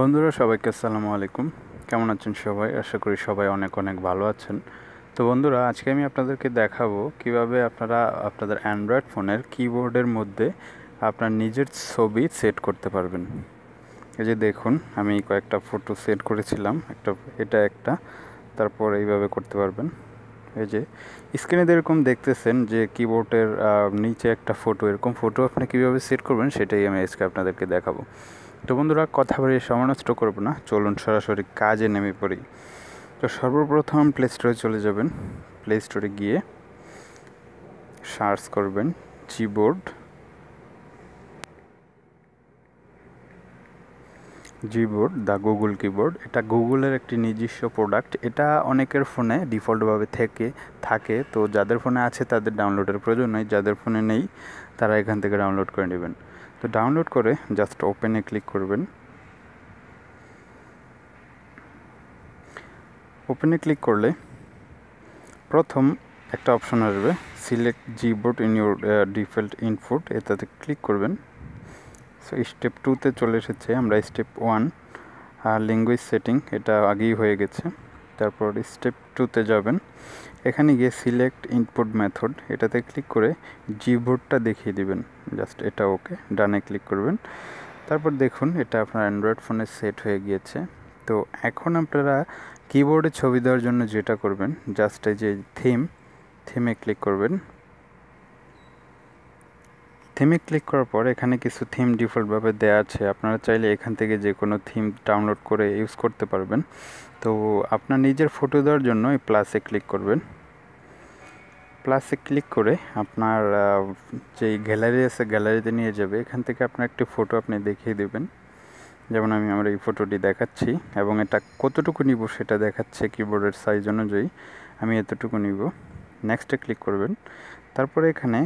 বন্ধুরা সবাইকে আসসালামু আলাইকুম কেমন আছেন সবাই আশা করি সবাই অনেক অনেক ভালো আছেন তো বন্ধুরা আজকে আমি আপনাদেরকে দেখাবো কিভাবে আপনারা আপনাদের অ্যান্ড্রয়েড ফোনের কিবোর্ডের মধ্যে আপনার নিজের ছবি সেট করতে পারবেন এই যে দেখুন আমি কয়েকটা ফটো সেট করেছিলাম একটা এটা একটা তারপর এইভাবে করতে পারবেন এই যে স্ক্রিনে যেরকম দেখতেছেন যে কিবোর্ডের নিচে একটা ফটো এরকম ফটো আপনি কীভাবে সেট করবেন সেটাই আমি আজকে আপনাদেরকে দেখাবো তো বন্ধুরা কথা বলে সমানষ্ট করবো না চলুন সরাসরি কাজে নেমে পড়ি তো সর্বপ্রথম প্লে স্টোরে চলে যাবেন প্লে স্টোরে গিয়ে সার্চ করবেন keyboard Gboard the Google keyboard এটা গুগলের একটি নিজস্ব প্রোডাক্ট এটা অনেকের ফোনে ডিফল্টভাবে থেকে থাকে তো যাদের ফোনে আছে তাদের ডাউনলোডের প্রয়োজন নেই যাদের ফোনে নেই তারা এখান থেকে ডাউনলোড করে নেবেন তো ডাউনলোড করে জাস্ট ওপেনে ক্লিক করবেন ওপেনে ক্লিক করলে প্রথম একটা অপশন আসবে select Gboard in your default input এটাতে ক্লিক করবেন সো স্টেপ টুতে চলে এসেছে আমরা স্টেপ ওয়ান ল্যাঙ্গুয়েজ সেটিং এটা আগেই হয়ে গেছে তারপর স্টেপ টুতে যাবেন এখানে গিয়ে সিলেক্ট ইনপুট মেথড এটাতে ক্লিক করে জিবোর্ডটা দেখিয়ে দিবেন জাস্ট এটা ওকে ডানে ক্লিক করবেন তারপর দেখুন এটা আপনার অ্যান্ড্রয়েড ফোনে সেট হয়ে গিয়েছে তো এখন আপনারা কিবোর্ডে ছবি দেওয়ার জন্য যেটা করবেন জাস্ট এই যে থিম থিমে ক্লিক করবেন থিমে ক্লিক করার পর এখানে কিছু থিম ডিফল্টভাবে দেওয়া আছে আপনারা চাইলে এখান থেকে যে কোনো থিম ডাউনলোড করে ইউজ করতে পারবেন তো আপনার নিজের ফটো দেওয়ার জন্য এই প্লাসে ক্লিক করবেন প্লাসে ক্লিক করে আপনার যে গ্যালারি আছে গ্যালারিতে নিয়ে যাবে এখান থেকে আপনার একটি ফটো আপনি দেখিয়ে দেবেন যেমন আমি আমার এই ফটোটি দেখাচ্ছি এবং এটা কতটুকু নিব সেটা দেখাচ্ছে কিবোর্ডের সাইজ অনুযায়ী আমি এতটুকু নিব নেক্সটে ক্লিক করবেন তারপরে এখানে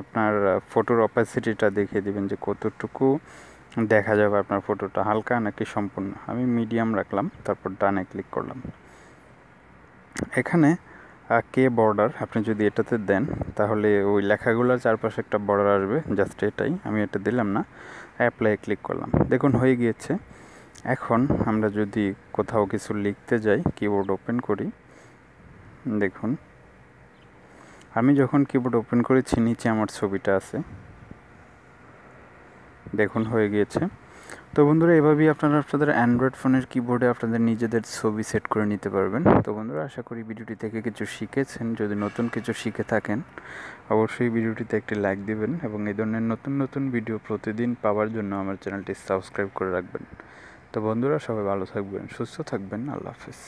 আপনার ফটোর অপাসিটিটা দেখিয়ে দিবেন যে কতটুকু দেখা যাবে আপনার ফটোটা হালকা নাকি সম্পূর্ণ আমি মিডিয়াম রাখলাম তারপর ডানে ক্লিক করলাম এখানে কে বর্ডার আপনি যদি এটাতে দেন তাহলে ওই লেখাগুলোর চারপাশে একটা বর্ডার আসবে জাস্ট এটাই আমি এটা দিলাম না অ্যাপ্লাই ক্লিক করলাম দেখুন হয়ে গিয়েছে এখন আমরা যদি কোথাও কিছু লিখতে যাই কিবোর্ড ওপেন করি দেখুন আমি যখন কিবোর্ড ওপেন করেছি নিচে আমার ছবিটা আছে দেখুন হয়ে গিয়েছে তো বন্ধুরা এভাবেই আপনারা আপনাদের অ্যান্ড্রয়েড ফোনের কিবোর্ডে আপনাদের নিজেদের ছবি সেট করে নিতে পারবেন তো বন্ধুরা আশা করি ভিডিওটি থেকে কিছু শিখেছেন যদি নতুন কিছু শিখে থাকেন অবশ্যই ভিডিওটিতে একটি লাইক দিবেন এবং এই ধরনের নতুন নতুন ভিডিও প্রতিদিন পাওয়ার জন্য আমার চ্যানেলটি সাবস্ক্রাইব করে রাখবেন তো বন্ধুরা সবাই ভালো থাকবেন সুস্থ থাকবেন আল্লাহ হাফিজ